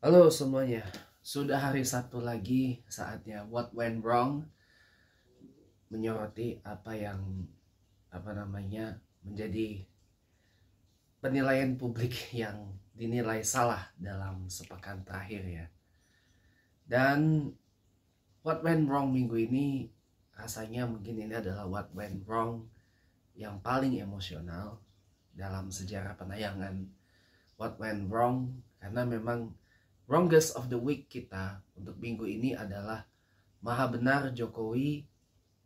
Halo semuanya, sudah hari Sabtu lagi saatnya What Went Wrong menyoroti apa yang apa namanya menjadi penilaian publik yang dinilai salah dalam sepekan terakhir ya. Dan What Went Wrong minggu ini rasanya mungkin ini adalah What Went Wrong yang paling emosional dalam sejarah penayangan What Went Wrong karena memang Wrongest of the Week kita untuk minggu ini adalah Maha Benar Jokowi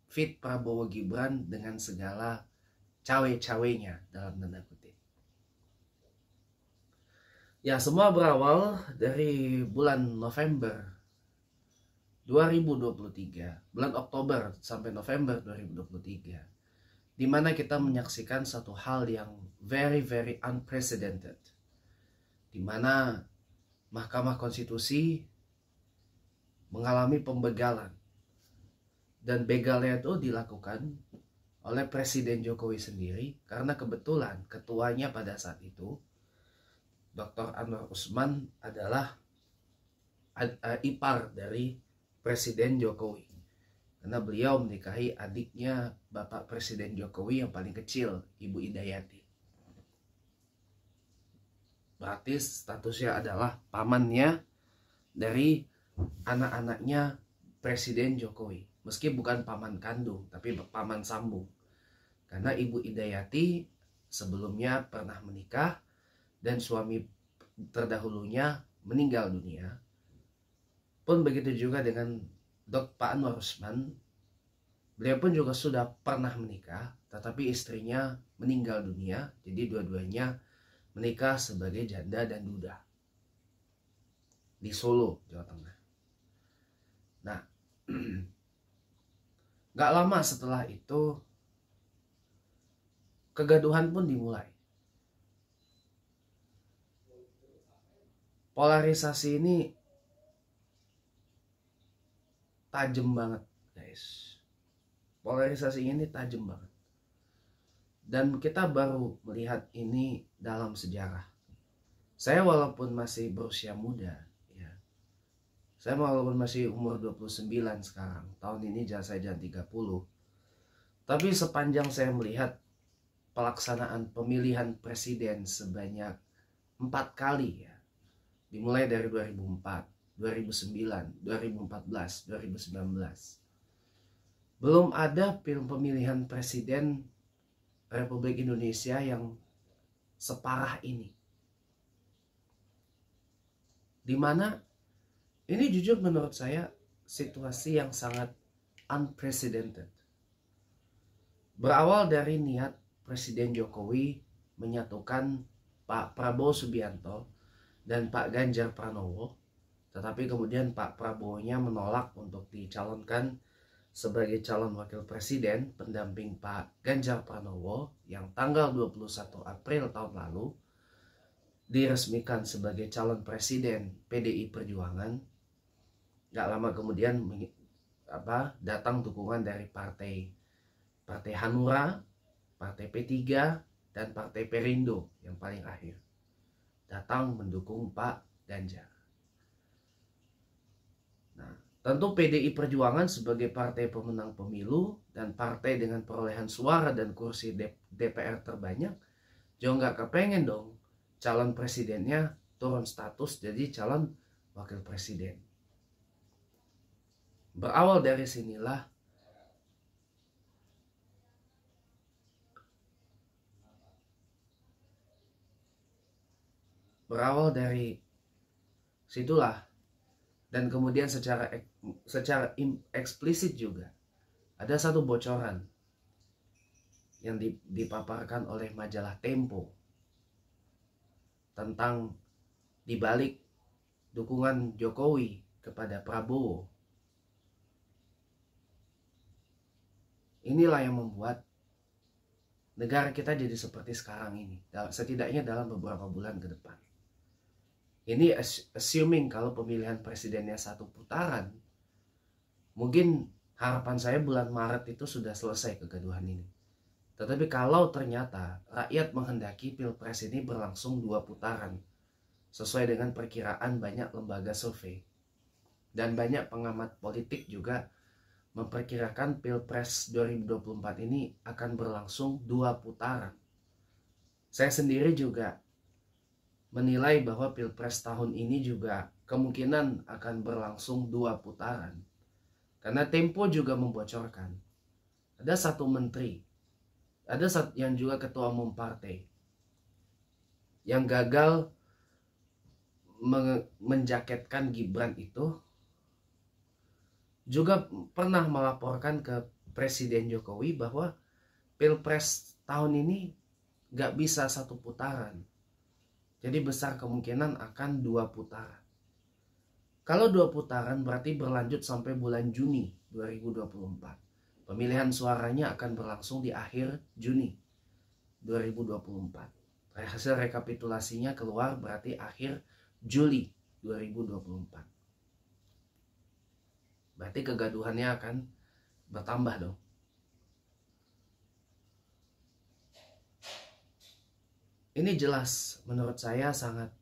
fit Prabowo Gibran dengan segala cawe-cawenya dalam tanda kutip. Ya, semua berawal dari bulan November 2023, bulan Oktober sampai November 2023, di mana kita menyaksikan satu hal yang very very unprecedented. Di mana Mahkamah Konstitusi mengalami pembegalan. Dan begalnya itu dilakukan oleh Presiden Jokowi sendiri karena kebetulan ketuanya pada saat itu Dr. Anwar Usman adalah ipar dari Presiden Jokowi. Karena beliau menikahi adiknya Bapak Presiden Jokowi yang paling kecil, Ibu Indayati berarti statusnya adalah pamannya dari anak-anaknya Presiden Jokowi meski bukan paman kandung tapi paman sambung karena Ibu Idayati sebelumnya pernah menikah dan suami terdahulunya meninggal dunia pun begitu juga dengan Dok Pak Anwar Usman beliau pun juga sudah pernah menikah tetapi istrinya meninggal dunia jadi dua-duanya menikah sebagai janda dan duda di Solo, Jawa Tengah. Nah, gak lama setelah itu kegaduhan pun dimulai. Polarisasi ini tajam banget, guys. Polarisasi ini tajam banget. Dan kita baru melihat ini dalam sejarah. Saya walaupun masih berusia muda, ya. Saya walaupun masih umur 29 sekarang, tahun ini jasa saya jangan 30. Tapi sepanjang saya melihat pelaksanaan pemilihan presiden sebanyak empat kali ya. Dimulai dari 2004, 2009, 2014, 2019. Belum ada pemilihan presiden Republik Indonesia yang separah ini. Dimana ini jujur menurut saya situasi yang sangat unprecedented. Berawal dari niat Presiden Jokowi menyatukan Pak Prabowo Subianto dan Pak Ganjar Pranowo, tetapi kemudian Pak Prabowo-nya menolak untuk dicalonkan sebagai calon wakil presiden pendamping Pak Ganjar Pranowo yang tanggal 21 April tahun lalu diresmikan sebagai calon presiden PDI Perjuangan. Gak lama kemudian apa datang dukungan dari partai partai Hanura, partai P3 dan partai Perindo yang paling akhir datang mendukung Pak Ganjar. Tentu PDI Perjuangan sebagai partai pemenang pemilu dan partai dengan perolehan suara dan kursi DPR terbanyak juga nggak kepengen dong calon presidennya turun status jadi calon wakil presiden. Berawal dari sinilah berawal dari situlah dan kemudian secara ek secara eksplisit juga ada satu bocoran yang dipaparkan oleh majalah Tempo tentang dibalik dukungan Jokowi kepada Prabowo. Inilah yang membuat negara kita jadi seperti sekarang ini, setidaknya dalam beberapa bulan ke depan. Ini assuming kalau pemilihan presidennya satu putaran, Mungkin harapan saya bulan Maret itu sudah selesai kegaduhan ini. Tetapi kalau ternyata rakyat menghendaki pilpres ini berlangsung dua putaran, sesuai dengan perkiraan banyak lembaga survei, dan banyak pengamat politik juga memperkirakan pilpres 2024 ini akan berlangsung dua putaran. Saya sendiri juga menilai bahwa pilpres tahun ini juga kemungkinan akan berlangsung dua putaran karena Tempo juga membocorkan. Ada satu menteri, ada yang juga ketua umum partai yang gagal menjaketkan Gibran itu juga pernah melaporkan ke Presiden Jokowi bahwa pilpres tahun ini gak bisa satu putaran. Jadi besar kemungkinan akan dua putaran. Kalau dua putaran berarti berlanjut sampai bulan Juni 2024. Pemilihan suaranya akan berlangsung di akhir Juni 2024. Hasil rekapitulasinya keluar berarti akhir Juli 2024. Berarti kegaduhannya akan bertambah dong. Ini jelas menurut saya sangat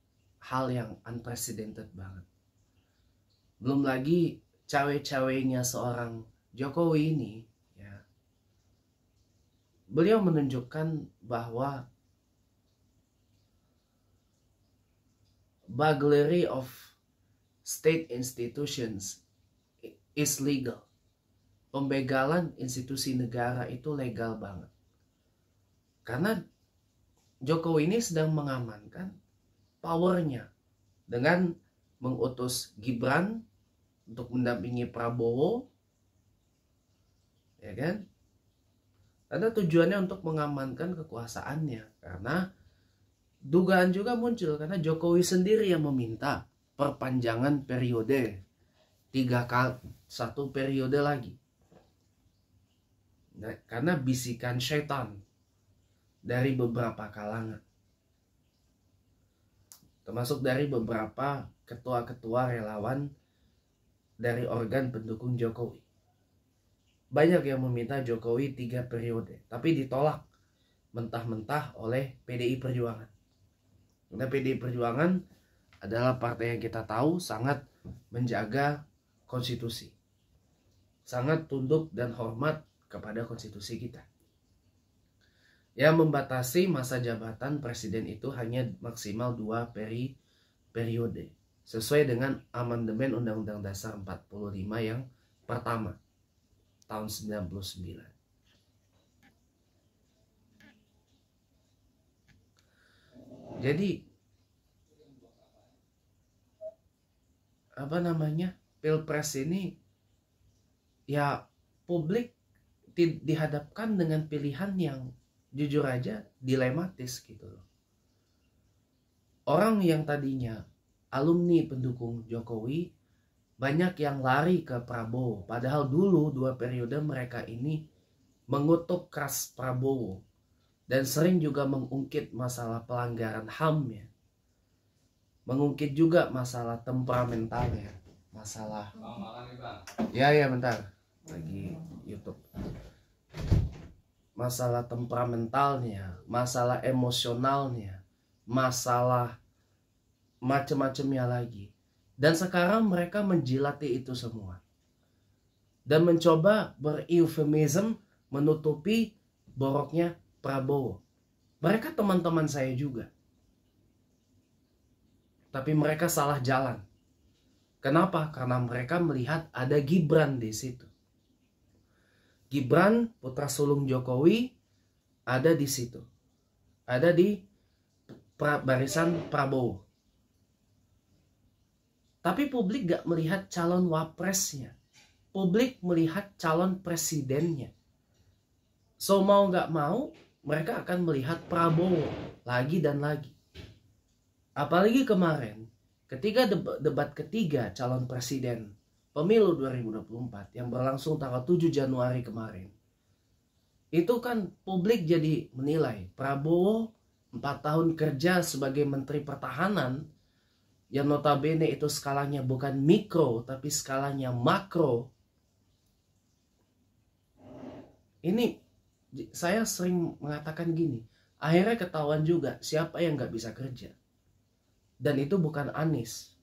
hal yang unprecedented banget belum lagi cawe-cawenya seorang Jokowi ini ya. Beliau menunjukkan bahwa burglary of state institutions is legal. Pembegalan institusi negara itu legal banget. Karena Jokowi ini sedang mengamankan powernya dengan mengutus Gibran untuk mendampingi Prabowo ya kan karena tujuannya untuk mengamankan kekuasaannya karena dugaan juga muncul karena Jokowi sendiri yang meminta perpanjangan periode tiga kali satu periode lagi nah, karena bisikan setan dari beberapa kalangan termasuk dari beberapa ketua-ketua relawan dari organ pendukung Jokowi. Banyak yang meminta Jokowi tiga periode, tapi ditolak mentah-mentah oleh PDI Perjuangan. Karena PDI Perjuangan adalah partai yang kita tahu sangat menjaga konstitusi. Sangat tunduk dan hormat kepada konstitusi kita. Yang membatasi masa jabatan presiden itu hanya maksimal dua peri periode sesuai dengan amandemen Undang-Undang Dasar 45 yang pertama tahun 99. Jadi apa namanya? Pilpres ini ya publik dihadapkan dengan pilihan yang jujur aja dilematis gitu loh. Orang yang tadinya alumni pendukung Jokowi banyak yang lari ke Prabowo. Padahal dulu dua periode mereka ini mengutuk keras Prabowo dan sering juga mengungkit masalah pelanggaran HAM-nya. Mengungkit juga masalah temperamentalnya, masalah Ya ya bentar. Lagi YouTube. Masalah temperamentalnya, masalah emosionalnya, masalah macam-macamnya lagi. Dan sekarang mereka menjilati itu semua. Dan mencoba bereufemism menutupi boroknya Prabowo. Mereka teman-teman saya juga. Tapi mereka salah jalan. Kenapa? Karena mereka melihat ada Gibran di situ. Gibran, putra sulung Jokowi, ada di situ. Ada di pra barisan Prabowo. Tapi publik gak melihat calon wapresnya. Publik melihat calon presidennya. So mau gak mau, mereka akan melihat Prabowo lagi dan lagi. Apalagi kemarin, ketika debat ketiga calon presiden pemilu 2024 yang berlangsung tanggal 7 Januari kemarin. Itu kan publik jadi menilai Prabowo 4 tahun kerja sebagai Menteri Pertahanan yang notabene itu skalanya bukan mikro tapi skalanya makro. Ini saya sering mengatakan gini, akhirnya ketahuan juga siapa yang nggak bisa kerja. Dan itu bukan Anies.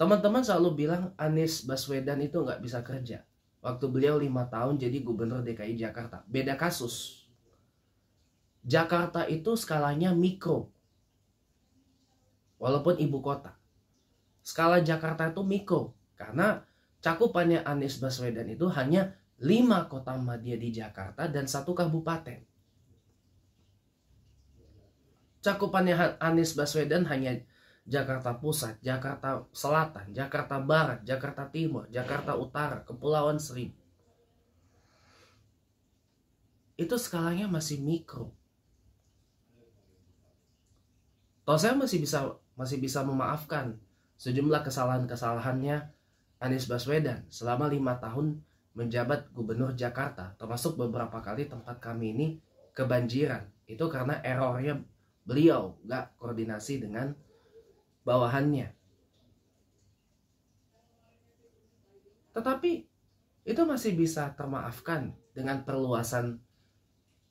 Teman-teman selalu bilang Anies Baswedan itu nggak bisa kerja. Waktu beliau lima tahun jadi gubernur DKI Jakarta. Beda kasus. Jakarta itu skalanya mikro walaupun ibu kota. Skala Jakarta itu mikro karena cakupannya Anies Baswedan itu hanya lima kota madya di Jakarta dan satu kabupaten. Cakupannya Anies Baswedan hanya Jakarta Pusat, Jakarta Selatan, Jakarta Barat, Jakarta Timur, Jakarta Utara, Kepulauan Seribu. Itu skalanya masih mikro. Toh saya masih bisa masih bisa memaafkan sejumlah kesalahan-kesalahannya Anies Baswedan selama lima tahun menjabat gubernur Jakarta, termasuk beberapa kali tempat kami ini kebanjiran. Itu karena errornya beliau nggak koordinasi dengan bawahannya. Tetapi itu masih bisa termaafkan dengan perluasan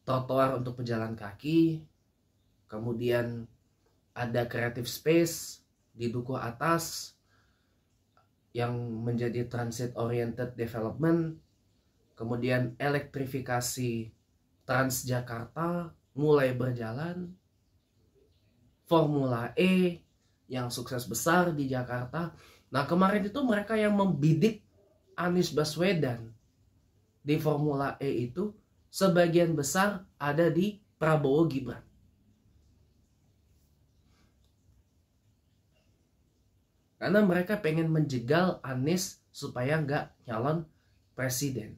trotoar untuk pejalan kaki, kemudian ada creative space di duku atas yang menjadi transit oriented development kemudian elektrifikasi Transjakarta mulai berjalan Formula E yang sukses besar di Jakarta nah kemarin itu mereka yang membidik Anies Baswedan di Formula E itu sebagian besar ada di Prabowo Gibran Karena mereka pengen menjegal Anies supaya nggak nyalon presiden.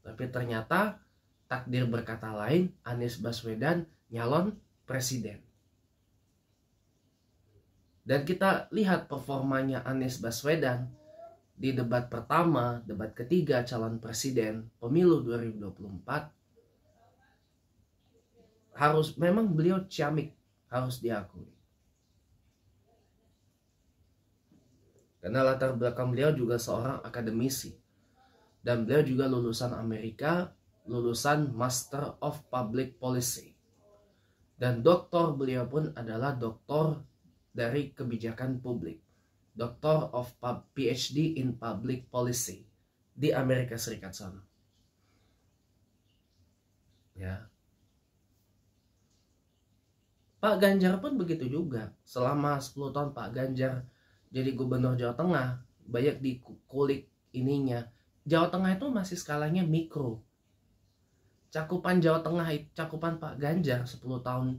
Tapi ternyata takdir berkata lain Anies Baswedan nyalon presiden. Dan kita lihat performanya Anies Baswedan di debat pertama, debat ketiga calon presiden pemilu 2024 harus memang beliau ciamik harus diakui. Karena latar belakang beliau juga seorang akademisi. Dan beliau juga lulusan Amerika, lulusan Master of Public Policy. Dan doktor beliau pun adalah doktor dari kebijakan publik. Doktor of PhD in Public Policy di Amerika Serikat sana. Ya. Pak Ganjar pun begitu juga. Selama 10 tahun Pak Ganjar jadi gubernur Jawa Tengah banyak dikulik ininya Jawa Tengah itu masih skalanya mikro cakupan Jawa Tengah cakupan Pak Ganjar 10 tahun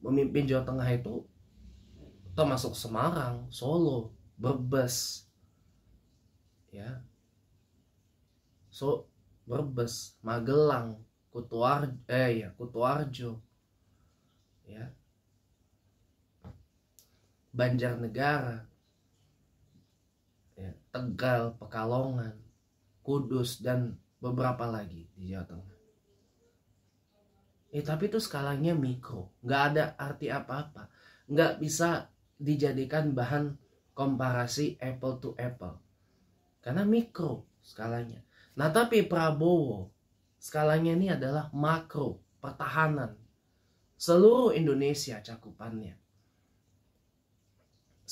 memimpin Jawa Tengah itu termasuk Semarang, Solo, Brebes ya so Brebes, Magelang, Kutuar eh ya Kutuarjo ya Banjarnegara, ya, Tegal, Pekalongan, Kudus, dan beberapa lagi di Jawa Tengah. Eh, tapi itu skalanya mikro, nggak ada arti apa-apa, nggak bisa dijadikan bahan komparasi apple to apple. Karena mikro skalanya. Nah tapi Prabowo skalanya ini adalah makro, pertahanan. Seluruh Indonesia cakupannya.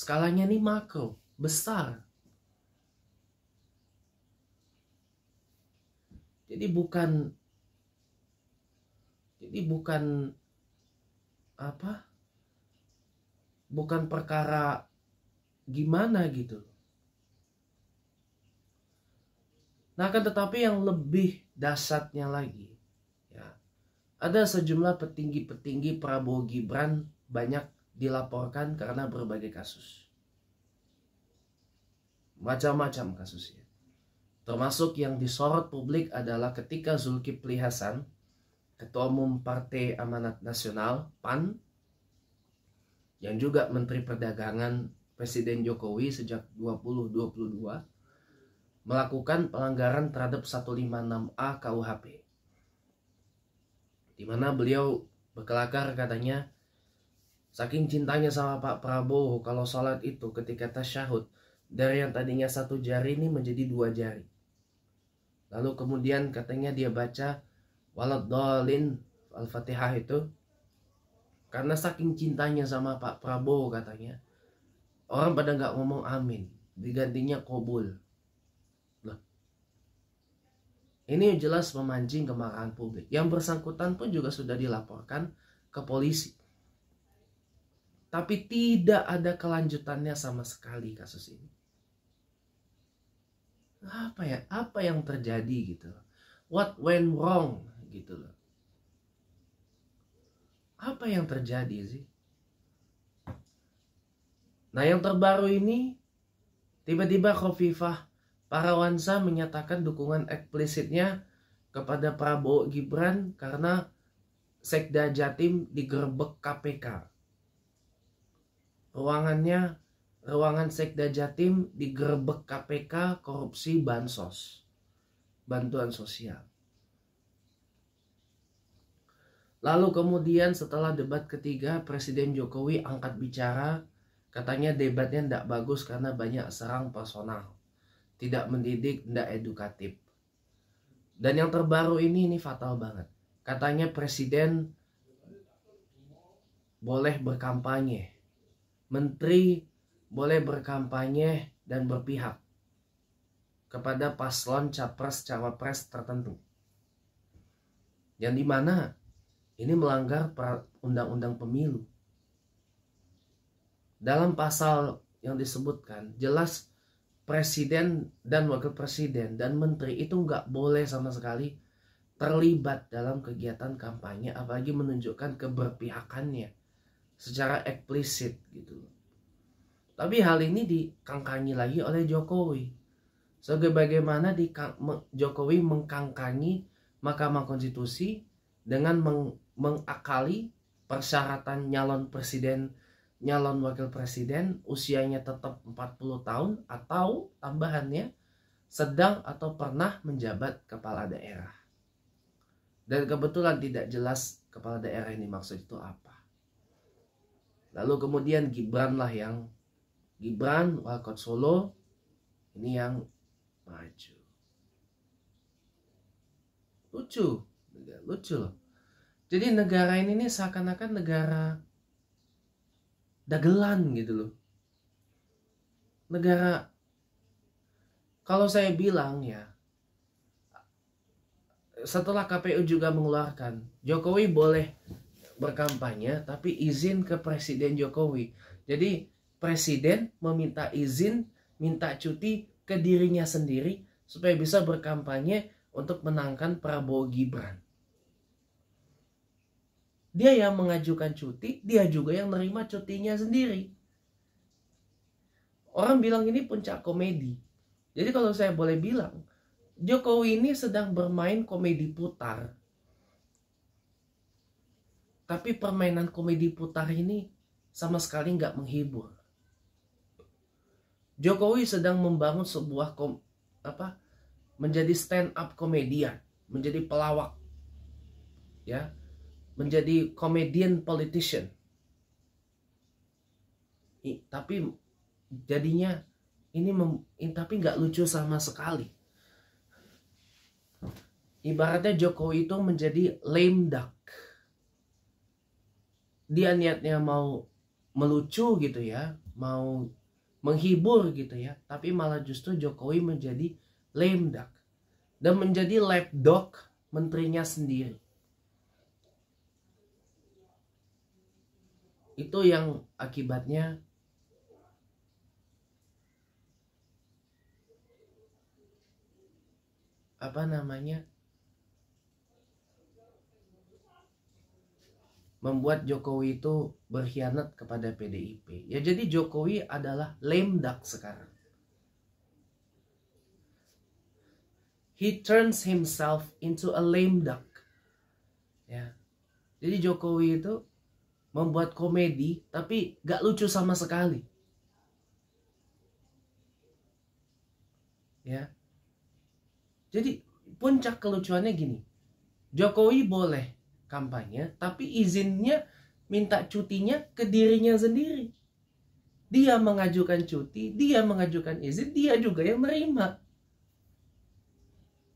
Skalanya ini makro, besar. Jadi bukan jadi bukan apa? Bukan perkara gimana gitu. Nah, akan tetapi yang lebih dasarnya lagi, ya, ada sejumlah petinggi-petinggi Prabowo Gibran banyak dilaporkan karena berbagai kasus. Macam-macam kasusnya. Termasuk yang disorot publik adalah ketika Zulkifli Hasan, Ketua Umum Partai Amanat Nasional PAN, yang juga Menteri Perdagangan Presiden Jokowi sejak 2022, melakukan pelanggaran terhadap 156A KUHP. Di mana beliau berkelakar katanya Saking cintanya sama Pak Prabowo kalau sholat itu ketika tasyahud dari yang tadinya satu jari ini menjadi dua jari. Lalu kemudian katanya dia baca walad dolin al-fatihah itu karena saking cintanya sama Pak Prabowo katanya orang pada nggak ngomong amin digantinya kobul loh ini jelas memancing kemarahan publik yang bersangkutan pun juga sudah dilaporkan ke polisi tapi tidak ada kelanjutannya sama sekali kasus ini. Apa ya? Apa yang terjadi gitu What went wrong gitu loh. Apa yang terjadi sih? Nah yang terbaru ini tiba-tiba Khofifah Parawansa menyatakan dukungan eksplisitnya kepada Prabowo Gibran karena Sekda Jatim digerebek KPK ruangannya ruangan Sekda Jatim digerebek KPK korupsi bansos bantuan sosial. Lalu kemudian setelah debat ketiga Presiden Jokowi angkat bicara katanya debatnya tidak bagus karena banyak serang personal, tidak mendidik, tidak edukatif. Dan yang terbaru ini ini fatal banget. Katanya Presiden boleh berkampanye menteri boleh berkampanye dan berpihak kepada paslon capres cawapres tertentu. Yang dimana ini melanggar undang-undang pemilu. Dalam pasal yang disebutkan jelas presiden dan wakil presiden dan menteri itu nggak boleh sama sekali terlibat dalam kegiatan kampanye apalagi menunjukkan keberpihakannya secara eksplisit gitu loh. Tapi hal ini dikangkangi lagi oleh Jokowi. Sebagaimana di Jokowi mengkangkangi Mahkamah Konstitusi dengan meng mengakali persyaratan nyalon presiden nyalon wakil presiden usianya tetap 40 tahun atau tambahannya sedang atau pernah menjabat kepala daerah. Dan kebetulan tidak jelas kepala daerah ini maksud itu apa. Lalu kemudian Gibran lah yang Gibran Wakot Solo ini yang maju. Lucu, lucu loh. Jadi negara ini nih seakan-akan negara dagelan gitu loh. Negara kalau saya bilang ya setelah KPU juga mengeluarkan Jokowi boleh berkampanye tapi izin ke Presiden Jokowi. Jadi Presiden meminta izin, minta cuti ke dirinya sendiri supaya bisa berkampanye untuk menangkan Prabowo Gibran. Dia yang mengajukan cuti, dia juga yang menerima cutinya sendiri. Orang bilang ini puncak komedi. Jadi kalau saya boleh bilang, Jokowi ini sedang bermain komedi putar tapi permainan komedi putar ini sama sekali nggak menghibur. Jokowi sedang membangun sebuah kom, apa menjadi stand up komedian, menjadi pelawak, ya, menjadi komedian politician. I, tapi jadinya ini mem, tapi nggak lucu sama sekali. Ibaratnya Jokowi itu menjadi lame duck dia niatnya mau melucu gitu ya, mau menghibur gitu ya, tapi malah justru Jokowi menjadi lame duck dan menjadi dog menterinya sendiri. Itu yang akibatnya apa namanya? membuat Jokowi itu berkhianat kepada PDIP. Ya jadi Jokowi adalah lame duck sekarang. He turns himself into a lame duck. Ya. Jadi Jokowi itu membuat komedi tapi gak lucu sama sekali. Ya. Jadi puncak kelucuannya gini. Jokowi boleh kampanye, tapi izinnya minta cutinya ke dirinya sendiri. Dia mengajukan cuti, dia mengajukan izin, dia juga yang menerima.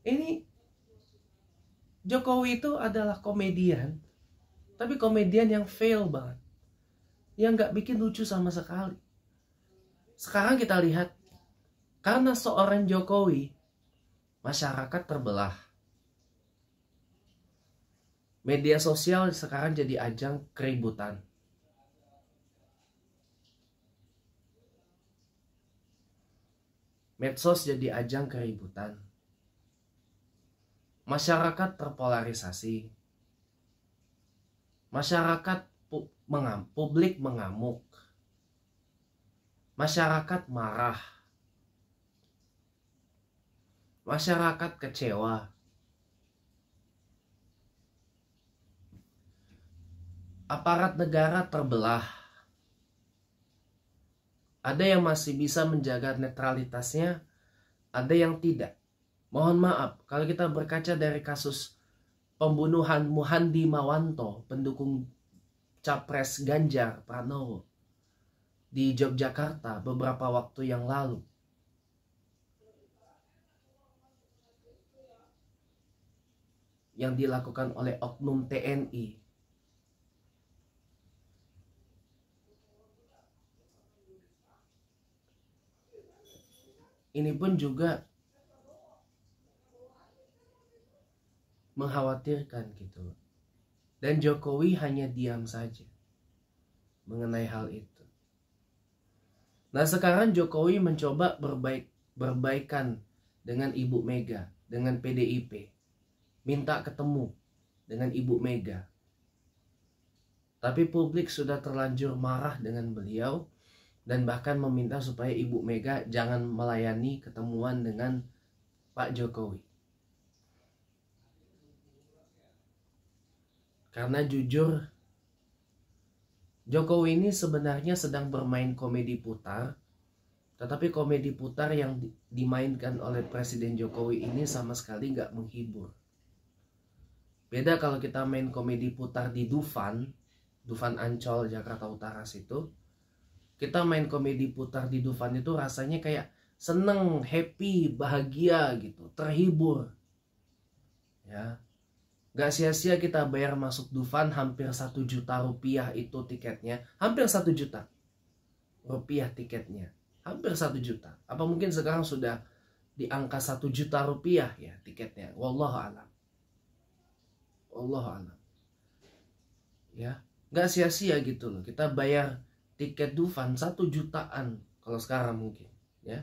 Ini Jokowi itu adalah komedian, tapi komedian yang fail banget. Yang nggak bikin lucu sama sekali. Sekarang kita lihat, karena seorang Jokowi, masyarakat terbelah Media sosial sekarang jadi ajang keributan. Medsos jadi ajang keributan. Masyarakat terpolarisasi. Masyarakat pu mengam, publik mengamuk. Masyarakat marah. Masyarakat kecewa aparat negara terbelah. Ada yang masih bisa menjaga netralitasnya, ada yang tidak. Mohon maaf, kalau kita berkaca dari kasus pembunuhan Muhandi Mawanto, pendukung Capres Ganjar Pranowo di Yogyakarta beberapa waktu yang lalu. Yang dilakukan oleh Oknum TNI ini pun juga mengkhawatirkan gitu. Dan Jokowi hanya diam saja mengenai hal itu. Nah sekarang Jokowi mencoba berbaik berbaikan dengan Ibu Mega, dengan PDIP. Minta ketemu dengan Ibu Mega. Tapi publik sudah terlanjur marah dengan beliau dan bahkan meminta supaya Ibu Mega jangan melayani ketemuan dengan Pak Jokowi. Karena jujur, Jokowi ini sebenarnya sedang bermain komedi putar, tetapi komedi putar yang dimainkan oleh Presiden Jokowi ini sama sekali nggak menghibur. Beda kalau kita main komedi putar di Dufan, Dufan Ancol, Jakarta Utara situ, kita main komedi putar di Dufan itu rasanya kayak seneng, happy, bahagia gitu, terhibur. Ya. Gak sia-sia kita bayar masuk Dufan hampir satu juta rupiah itu tiketnya. Hampir satu juta rupiah tiketnya. Hampir satu juta. Apa mungkin sekarang sudah di angka satu juta rupiah ya tiketnya. Wallahu alam. Wallahu alam. Ya, gak sia-sia gitu loh. Kita bayar tiket Dufan satu jutaan kalau sekarang mungkin ya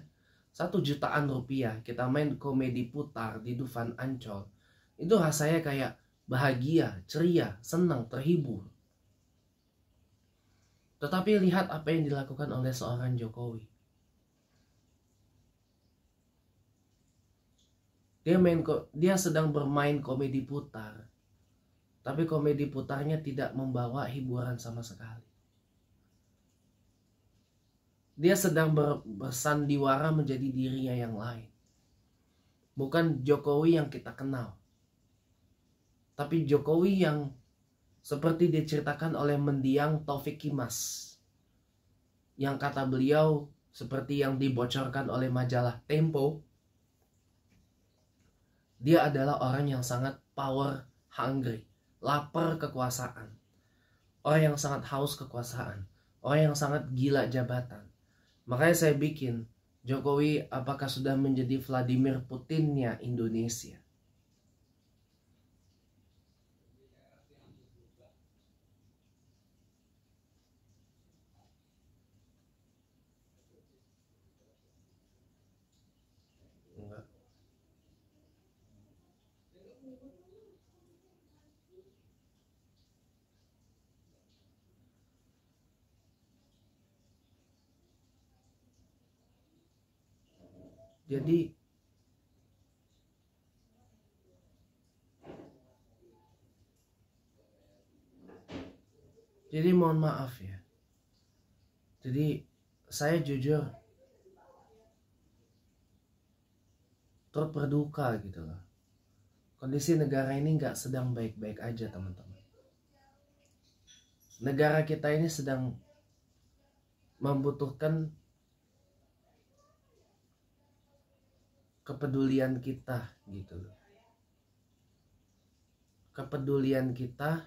satu jutaan rupiah kita main komedi putar di Dufan Ancol itu rasanya kayak bahagia ceria senang terhibur tetapi lihat apa yang dilakukan oleh seorang Jokowi dia main dia sedang bermain komedi putar tapi komedi putarnya tidak membawa hiburan sama sekali dia sedang bersandiwara menjadi dirinya yang lain. Bukan Jokowi yang kita kenal. Tapi Jokowi yang seperti diceritakan oleh mendiang Taufik Kimas. Yang kata beliau seperti yang dibocorkan oleh majalah Tempo. Dia adalah orang yang sangat power hungry, lapar kekuasaan. Orang yang sangat haus kekuasaan, orang yang sangat gila jabatan. Makanya saya bikin Jokowi apakah sudah menjadi Vladimir Putinnya Indonesia? jadi jadi mohon maaf ya jadi saya jujur terperduka gitu loh kondisi negara ini nggak sedang baik-baik aja teman-teman negara kita ini sedang membutuhkan kepedulian kita gitu loh kepedulian kita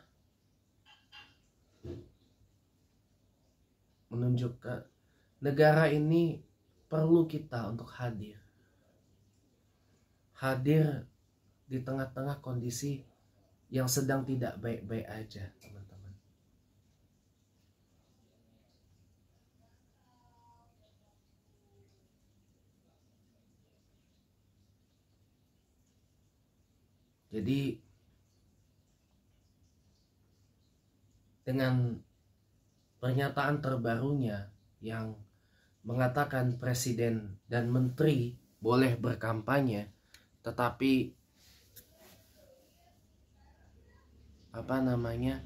menunjukkan negara ini perlu kita untuk hadir hadir di tengah-tengah kondisi yang sedang tidak baik-baik aja teman Jadi dengan pernyataan terbarunya yang mengatakan presiden dan menteri boleh berkampanye tetapi apa namanya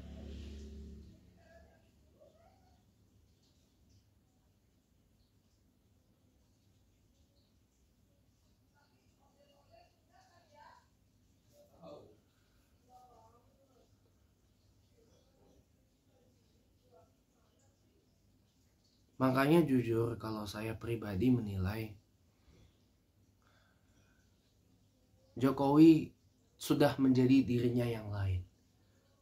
Makanya jujur kalau saya pribadi menilai Jokowi sudah menjadi dirinya yang lain.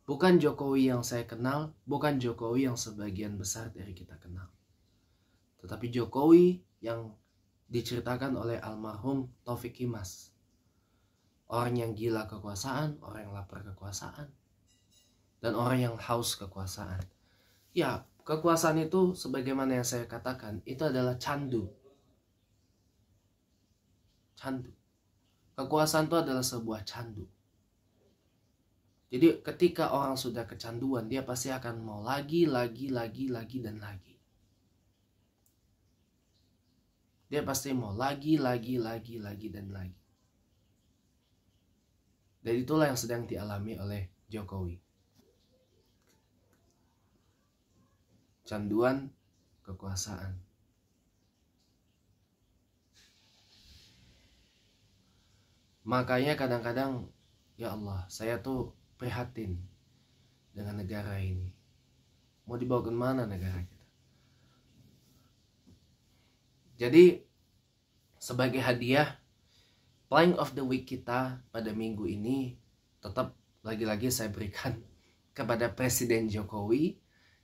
Bukan Jokowi yang saya kenal, bukan Jokowi yang sebagian besar dari kita kenal. Tetapi Jokowi yang diceritakan oleh almarhum Taufik Kimas. Orang yang gila kekuasaan, orang yang lapar kekuasaan, dan orang yang haus kekuasaan. Ya, Kekuasaan itu sebagaimana yang saya katakan, itu adalah candu. Candu. Kekuasaan itu adalah sebuah candu. Jadi ketika orang sudah kecanduan, dia pasti akan mau lagi, lagi, lagi, lagi, dan lagi. Dia pasti mau lagi, lagi, lagi, lagi, dan lagi. Dan itulah yang sedang dialami oleh Jokowi. canduan kekuasaan. Makanya kadang-kadang ya Allah, saya tuh prihatin dengan negara ini. Mau dibawa ke mana negara kita? Jadi sebagai hadiah Playing of the Week kita pada minggu ini tetap lagi-lagi saya berikan kepada Presiden Jokowi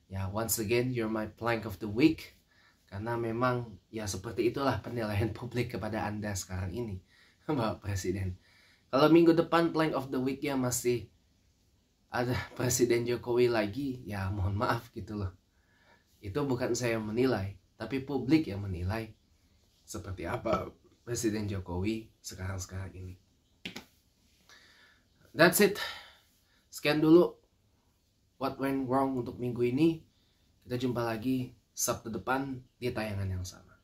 Ya, once again, you're my plank of the week. Karena memang ya seperti itulah penilaian publik kepada Anda sekarang ini, Bapak Presiden. Kalau minggu depan plank of the week ya masih ada Presiden Jokowi lagi, ya mohon maaf gitu loh. Itu bukan saya menilai, tapi publik yang menilai seperti apa Presiden Jokowi sekarang-sekarang ini. That's it. Sekian dulu What Went Wrong untuk minggu ini. Kita jumpa lagi Sabtu depan di tayangan yang sama.